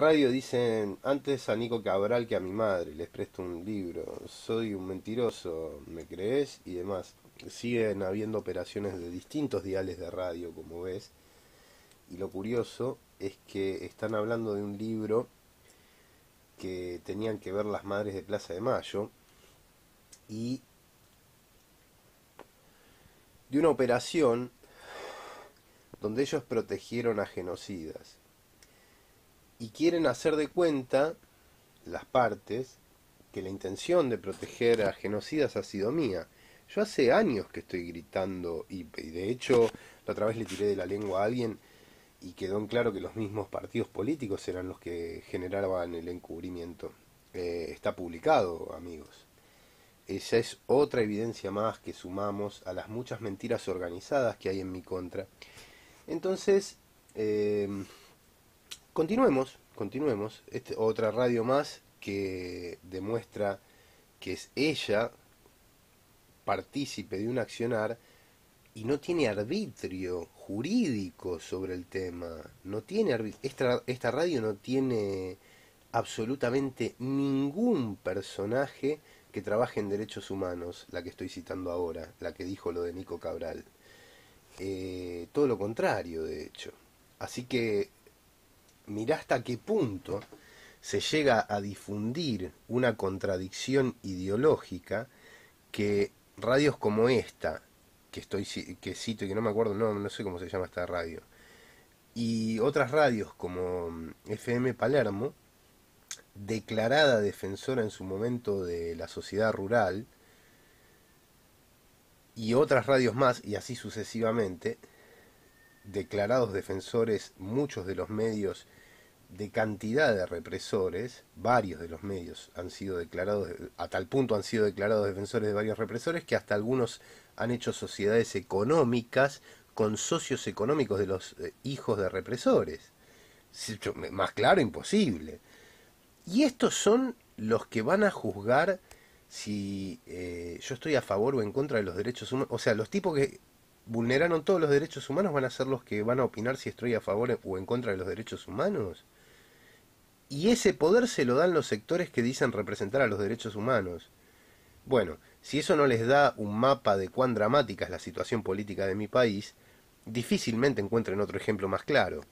Radio dicen antes a Nico Cabral que a mi madre, les presto un libro, soy un mentiroso, ¿me crees? y demás. Siguen habiendo operaciones de distintos diales de radio, como ves. Y lo curioso es que están hablando de un libro que tenían que ver las madres de Plaza de Mayo y de una operación donde ellos protegieron a genocidas y quieren hacer de cuenta las partes que la intención de proteger a genocidas ha sido mía. Yo hace años que estoy gritando y, de hecho la otra vez le tiré de la lengua a alguien y quedó en claro que los mismos partidos políticos eran los que generaban el encubrimiento. Eh, está publicado, amigos. Esa es otra evidencia más que sumamos a las muchas mentiras organizadas que hay en mi contra. Entonces, eh, continuemos, continuemos. Este, otra radio más que demuestra que es ella partícipe de un accionar y no tiene arbitrio jurídico sobre el tema. No tiene esta, esta radio no tiene absolutamente ningún personaje que trabaje en derechos humanos, la que estoy citando ahora, la que dijo lo de Nico Cabral. Eh, todo lo contrario, de hecho. Así que mirá hasta qué punto se llega a difundir una contradicción ideológica que radios como esta, que estoy que cito y que no me acuerdo, no, no sé cómo se llama esta radio, y otras radios como FM mm, Palermo, declarada defensora en su momento de la sociedad rural, y otras radios más, y así sucesivamente, declarados defensores muchos de los medios de cantidad de represores, varios de los medios han sido declarados, a tal punto han sido declarados defensores de varios represores, que hasta algunos han hecho sociedades económicas con socios económicos de los eh, hijos de represores. Más claro, imposible. Y estos son los que van a juzgar si eh, yo estoy a favor o en contra de los derechos humanos. O sea, los tipos que vulneraron todos los derechos humanos van a ser los que van a opinar si estoy a favor o en contra de los derechos humanos. Y ese poder se lo dan los sectores que dicen representar a los derechos humanos. Bueno, si eso no les da un mapa de cuán dramática es la situación política de mi país, difícilmente encuentren otro ejemplo más claro.